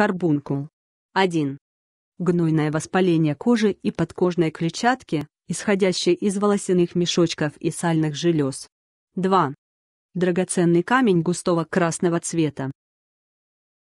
Карбункул. 1. Гнойное воспаление кожи и подкожной клетчатки, исходящее из волосяных мешочков и сальных желез. 2. Драгоценный камень густого красного цвета,